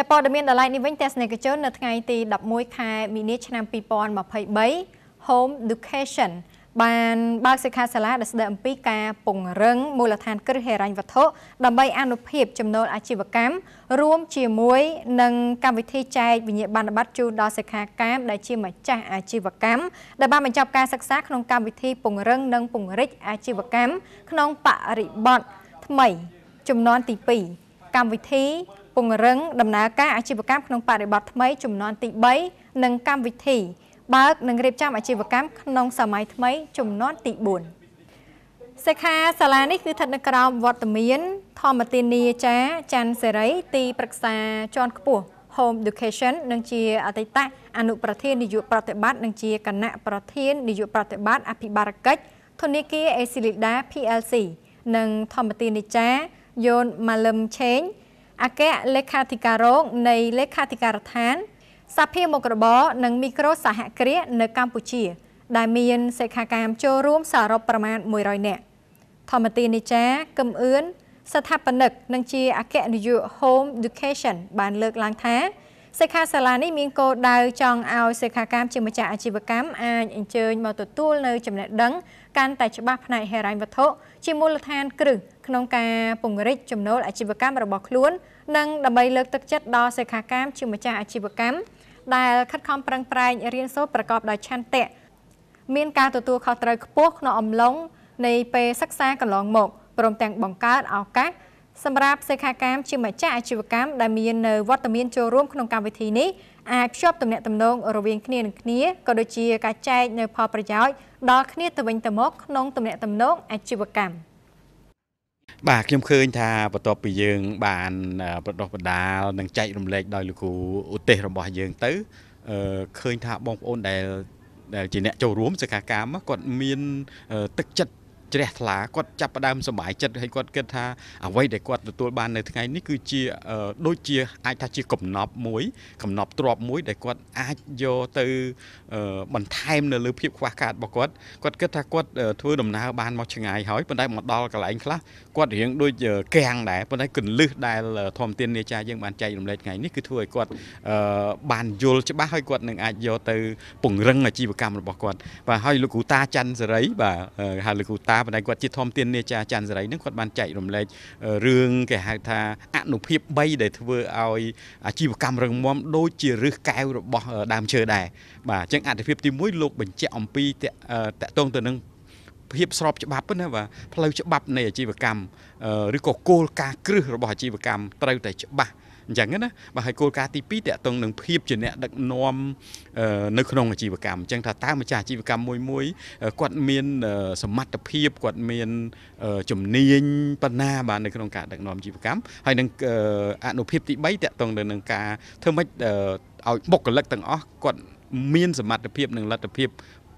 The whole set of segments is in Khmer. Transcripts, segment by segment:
ចាព័ត៌មានដល់ឡៃនេះវិញទស្សនិកជននៅថ្ងៃទី11ខែមីនាឆ្នាំ2023 Home Education បានបើកសិក្ខាសាលាដែលស្ដីអំពីការពង្រឹងមូលដ្ឋានគ្រឹះហិរញ្ញវត្ថុដើម្បី អនុភាពចំណូលអាជីវកម្មរួមជាមួយនឹងកម្មវិធីចែកវិញ្ញាបនបត្រជូនដល់សិក្ខាកាម ដែលជាម្ចាស់អាជីវកម្មដែលបានបញ្ចប់ការសិក្សាក្នុងកម្មវិធីពង្រឹងនិងពង្រីកអាជីវកម្មក្នុងបរិបទថ្មីចំនួនទី2កម្មវិធីពង្រឹងដំណើរការអាជីវកម្មក្នុងបរិបទថ្មី ចំនួនទី3និងកម្មវិធី បើក និងរៀបចំអាជីវកម្មក្នុង សម័យថ្មីចំនួនទី4សិក្ខាសាលានេះគឺស្ថិតនៅក្រោមវត្តមាន ធម្មទានាចារច័ន្ទសេរីទីប្រឹក្សាជាន់ខ្ពស់ Home Education និងជា អតីតអនុប្រធាននាយកប្រតិបត្តិនិងជាគណៈប្រធាននាយកប្រតិបត្តិអភិបាលកិច្ចធនាគារ Esilida PLC និងធម្មទានាចារយូនម៉ាលឹមឆេងអគ្គលេខាធិការរង នៃលេខាធិការដ្ឋានសភាមុខរបរនិងមីក្រូសហគ្រាសនៅកម្ពុជា ដែលមានសិក្ខាកាមចូលរួមសរុបប្រមាណ100នាក់ធម្មទានិចាកឹមអឿនស្ថាបនិកនិងជាអគ្គនាយក Home Education បានលើកឡើងថាសិក្ខាសាលានេះមានគោលដៅចង់ឲ្យសិក្ខាកាមជាម្ចាស់អាជីវកម្ម អាចអញ្ជើញមកទទួលនៅចំណេះដឹងកាន់តែច្បាស់ផ្នែកហិរញ្ញវត្ថុជាមូលដ្ឋានគ្រឹះក្នុងការពង្រីកចំណូលអាជីវកម្មរបស់ខ្លួន និងដើម្បីលើកទឹកចិត្តដល់សិក្ខាកាមជាម្ចាស់អាជីវកម្មដែលខិតខំប្រឹងប្រែងរៀនសូត្រប្រកបដោយឆន្ទៈមានការទទួលខុសត្រូវខ្ពស់ក្នុងអំឡុងនៃពេលសិក្សាកន្លងមកព្រមទាំងបង្កើតឱកាសសម្រាប់សិក្ខាកាមជាម្ចាស់អាជីវកម្មដែលមានវត្តមានចូលរួមក្នុងកម្មវិធីនេះអាចភ្ជាប់ទំនាក់ទំនងរវាងគ្នានឹងគ្នាក៏ដូចជាការចែកនៅផលប្រយោជន៍ដល់គ្នាទៅវិញទៅមកក្នុងទំនាក់ទំនងអាជីវកម្មបាទខ្ញុំឃើញថាបន្ទាប់ពីយើង បាន ប្រដោះបដាលនិងចែករំលែកដោយលោកគ្រូឧទ្ទេសរបស់យើងទៅឃើញថាបងប្អូនដែលដែលជាអ្នកចូលរួមសិក្ខាកាមគាត់មានទឹកចិត្តជ្រះថ្លាគាត់ចាប់ផ្ដើមសប្បាយចិត្តហើយគាត់គិតថាអ្វីដែលគាត់ទទួលបាននៅថ្ងៃនេះគឺជាដូចជាអាចថាជាកំណប់មួយកំណប់ទ្រពមួយដែលគាត់អាចយកទៅបន្ថែមនៅលើភាពខ្វះខាតរបស់គាត់គាត់គិតថាគាត់ធ្វើដំណើរបានមកឆ្ងាយហើយប៉ុន្តែមកដល់កន្លែងខ្លះគាត់រៀងដូច កាំងដែរប៉ុន្តែគន្លឹះដែលធម្មទាននេចាយើងបានចែករំលែកថ្ងៃនេះគឺធ្វើឲ្យគាត់បានយល់ច្បាស់ហើយគាត់នឹងអាចយកទៅ ពង្រឹងអាជីវកម្មរបស់គាត់បាទហើយលោកគ្រូតាច័ន្ទសេរីបាទហៅលោកគ្រូតាបាលបណ្ដៃគាត់ជាធម្មទាននាចាច័ន្ទសេរីនឹងគាត់បានចែករំលែករឿងគេហៅថាអនុភាព3ដែលធ្វើឲ្យអាជីវកម្មរឹងមាំដូចជាឫសកែវរបស់ដើមឈើដែរបាទអញ្ចឹងអនុភាពទី1លោកបញ្ជាក់អំពីតកតងទៅនឹងភាពស្របច្បាប់ណាបាទផ្លូវច្បាប់នៃអាជីវកម្មឬក៏គោលការណ៍គ្រឹះរបស់អាជីវកម្មត្រូវតែច្បាស់អញ្ចឹងណាបាទហើយគោលការណ៍ទី2តកតងនឹងភាពជាអ្នកដឹកនាំនៅក្នុងអាជីវកម្មអញ្ចឹងថាតើម្ចាស់អាជីវកម្មមួយមួយគាត់មាន សមត្ថភាពគាត់មានជំនាញប៉ុណ្ណាបាទនៅក្នុងការដឹកនាំអាជីវកម្មហើយនឹងអនុភាពទី3តកតងទៅនឹងការធ្វើម៉េចឲ្យបុគ្គលិកទាំងអស់គាត់មានសមត្ថភាពនិងលទ្ធភាព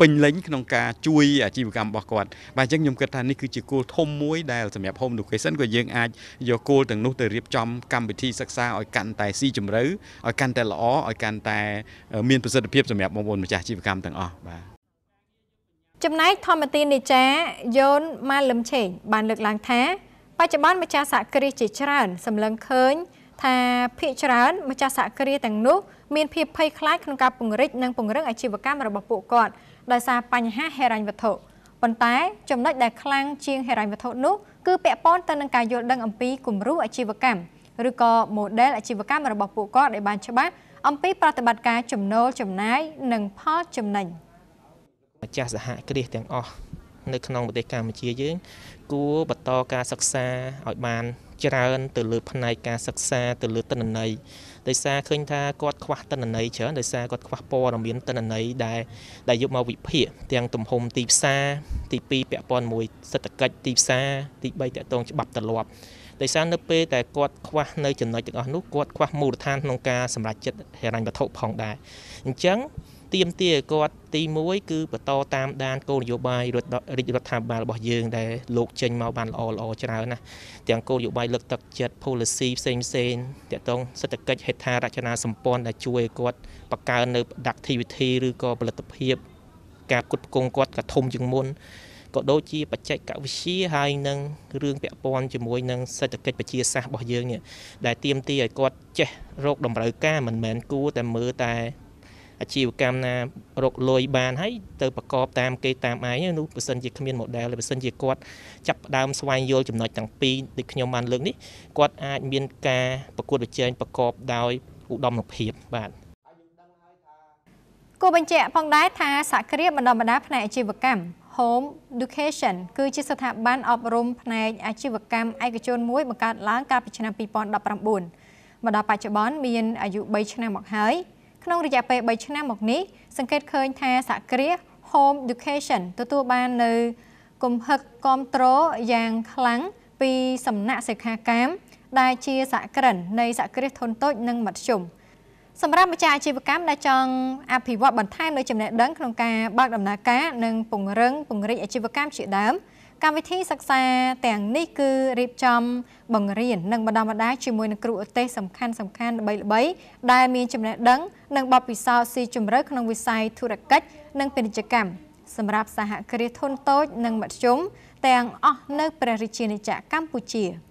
ពេញលេញក្នុងការជួយអាជីវកម្មរបស់គាត់បាទអញ្ចឹងខ្ញុំគិតថានេះគឺជាគោលធំមួយដែលសម្រាប់ Home Education ក៏យើងអាច យកគោលទាំងនោះទៅរៀបចំកម្មវិធីសិក្សាឲ្យកាន់តែស៊ីជម្រៅឲ្យកាន់តែល្អឲ្យកាន់តែ មានប្រសិទ្ធភាពសម្រាប់បងប្អូនម្ចាស់អាជីវកម្មទាំងអស់បាទចំណែកធម្មទាននេចាយូនម៉ាលឹមឆេង បានលើកឡើងថា បច្ចុប្បន្នម្ចាស់សហគ្រាសជាច្រើនសម្លឹងឃើញ ថា ភាគច្រើន ម្ចាស់សហគ្រាសទាំងនោះមានភាពភ័យខ្លាចក្នុងការពង្រឹងនិងពង្រឹងអាជីវកម្មរបស់ពួកគាត់ដោយសារបញ្ហាហិរញ្ញវត្ថុប៉ុន្តែចំណុចដែលខ្លាំងជាងហិរញ្ញវត្ថុនោះគឺពាក់ព័ន្ធទៅនឹងការយល់ដឹងអំពីគំរូអាជីវកម្មឬក៏ model អាជីវកម្មរបស់ពួកគាត់ឲ្យបានច្បាស់អំពី ប្រតិបត្តិការចំណូលចំណាយនិងផលចំណេញម្ចាស់សហគ្រាសទាំងអស់នៅក្នុងប្រទេសកម្ពុជាយើង គួរបន្តការសិក្សាឲ្យបានច្រើនទៅលើផ្នែកការសិក្សាទៅលើតិន្នន័យដោយសារឃើញថាគាត់ខ្វះតិន្នន័យច្រើនដោយសារគាត់ខ្វះព័ត៌មានតិន្នន័យដែលដែលយកមកវិភាគទាំងទំហំទីផ្សារទី2ពាក់ព័ន្ធមួយសេដ្ឋកិច្ចទីផ្សារទី3តកតងច្បាប់ទម្លាប់ដោយសារនៅពេលដែលគាត់ខ្វះនៅចំណុចទាំងអស់នោះគាត់ខ្វះមូលដ្ឋានក្នុងការសម្រេចចិត្តហិរញ្ញវត្ថុផងដែរអញ្ចឹងទៀមទាគាត់ទី1គឺបន្តតាមដានគោលនយោបាយរដ្ឋរដ្ឋាភិបាលរបស់យើងដែលលោកចេញមកបានល្អល្អច្រើនណាស់ទាំងគោលនយោបាយលើកទឹកចិត្ត policy ផ្សេងផ្សេងតាក់ទងសេដ្ឋកិច្ចហេដ្ឋារចនាសម្ព័ន្ធដែលជួយឲ្យគាត់បង្កើននៅ productivity ឬក៏ផលិតភាពការគ្រប់គ្រងគាត់ក៏ធំជាងមុនក៏ដូចជាបច្ចេកវិទ្យាហើយនឹងរឿងពាក់ព័ន្ធជាមួយនឹងសេដ្ឋកិច្ចវិទ្យាសាស្ត្ររបស់យើងនេះដែលទាមទារឲ្យគាត់ចេះរកតម្រូវការមិនមែនគួរតែមើលតែអាជីវកម្មណារកលុយបានហើយទៅប្រកបតាមគេតាមឯងនោះបើសិនជាគ្មាន model បើសិនជាគាត់ចាប់ផ្ដើមស្វែងយល់ចំណុចទាំងពីរដូចខ្ញុំបានលើកនេះគាត់អាចមានការប្រកួតប្រជែងប្រកបដោយឧត្តមភាពបាទគូបញ្ជាក់ផងដែរថាសហគ្រាសបណ្ដុះបណ្ដាលផ្នែកអាជីវកម្ម Home Education គឺជាស្ថាប័នអប់រំផ្នែកអាជីវកម្មឯកជនមួយបង្កើតឡើងកាលពីឆ្នាំ2019មកដល់បច្ចុប្បន្នមានអាយុ3ឆ្នាំមកហើយ។ក្នុងរយៈពេល3ឆ្នាំមកនេះសង្កេតឃើញថាសហគ្រាស Home Education ទទួលបាននៅគំហឹកគ្រប់គ្រងយ៉ាងខ្លាំងពីសំណាក់សិក្ខាកាមដែលជាសហគ្រិននៃសហគ្រាសធុនតូចនិងមធ្យម សម្រាប់ម្ចាស់អាជីវកម្មដែលចង់អភិវឌ្ឍបន្ថែមលើចំណេះដឹងក្នុងការបើកដំណើរការ និងពង្រឹងពង្រីកអាជីវកម្មជាដើមកម្មវិធីសិក្សាទាំងនេះគឺរៀបចំបង្រៀននិងបណ្ដុះបណ្ដាលជាមួយនឹងគ្រូឧទ្ទេសសំខាន់សំខាន់ល្បីៗដែលមានចំណេះដឹង និងបទពិសោធន៍ស៊ីជម្រៅក្នុងវិស័យធុរកិច្ចនិងពាណិជ្ជកម្មសម្រាប់សហគ្រាសធុនតូចនិងមធ្យមទាំងអស់នៅព្រះរាជាណាចក្រកម្ពុជា។